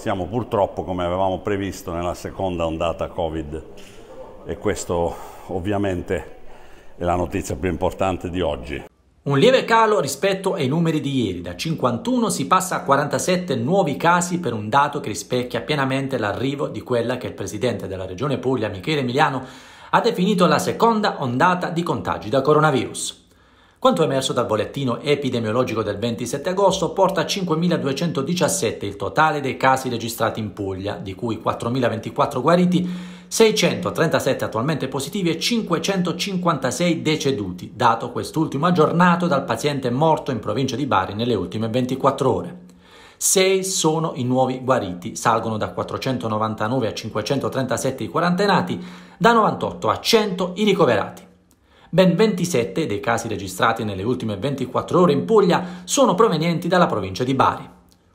siamo purtroppo, come avevamo previsto, nella seconda ondata Covid e questo ovviamente è la notizia più importante di oggi. Un lieve calo rispetto ai numeri di ieri, da 51 si passa a 47 nuovi casi per un dato che rispecchia pienamente l'arrivo di quella che il presidente della regione Puglia, Michele Emiliano, ha definito la seconda ondata di contagi da coronavirus. Quanto emerso dal bollettino epidemiologico del 27 agosto porta a 5.217 il totale dei casi registrati in Puglia, di cui 4.024 guariti, 637 attualmente positivi e 556 deceduti, dato quest'ultimo aggiornato dal paziente morto in provincia di Bari nelle ultime 24 ore. 6 sono i nuovi guariti, salgono da 499 a 537 i quarantenati, da 98 a 100 i ricoverati. Ben 27 dei casi registrati nelle ultime 24 ore in Puglia sono provenienti dalla provincia di Bari.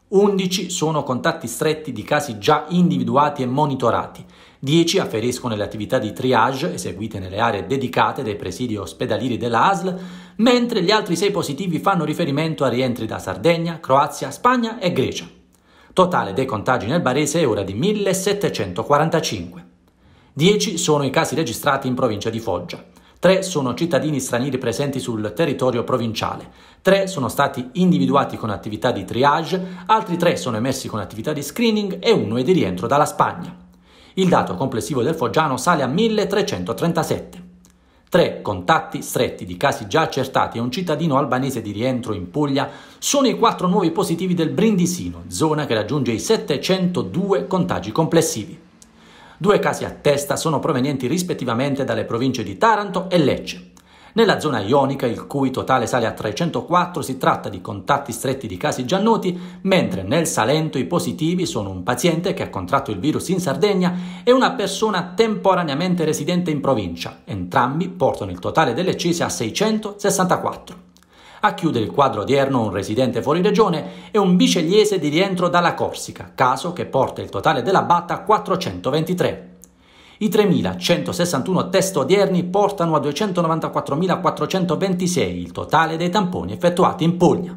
11 sono contatti stretti di casi già individuati e monitorati, 10 afferiscono alle attività di triage eseguite nelle aree dedicate dei presidi ospedalieri dell'ASL, mentre gli altri 6 positivi fanno riferimento a rientri da Sardegna, Croazia, Spagna e Grecia. Totale dei contagi nel Barese è ora di 1745. 10 sono i casi registrati in provincia di Foggia. 3 sono cittadini stranieri presenti sul territorio provinciale, 3 sono stati individuati con attività di triage, altri 3 sono emessi con attività di screening e uno è di rientro dalla Spagna. Il dato complessivo del Foggiano sale a 1337. 3 contatti stretti di casi già accertati e un cittadino albanese di rientro in Puglia sono i 4 nuovi positivi del Brindisino, zona che raggiunge i 702 contagi complessivi. Due casi a testa sono provenienti rispettivamente dalle province di Taranto e Lecce. Nella zona ionica, il cui totale sale a 304, si tratta di contatti stretti di casi già noti, mentre nel Salento i positivi sono un paziente che ha contratto il virus in Sardegna e una persona temporaneamente residente in provincia. Entrambi portano il totale delle accise a 664. A chiudere il quadro odierno un residente fuori regione e un bicegliese di rientro dalla Corsica, caso che porta il totale della batta a 423. I 3.161 test odierni portano a 294.426 il totale dei tamponi effettuati in Puglia.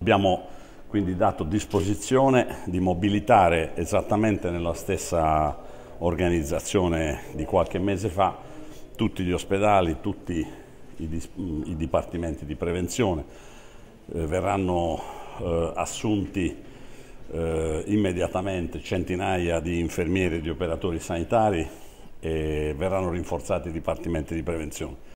Abbiamo quindi dato disposizione di mobilitare esattamente nella stessa organizzazione di qualche mese fa tutti gli ospedali, tutti i, i dipartimenti di prevenzione eh, verranno eh, assunti eh, immediatamente centinaia di infermieri e di operatori sanitari e verranno rinforzati i dipartimenti di prevenzione.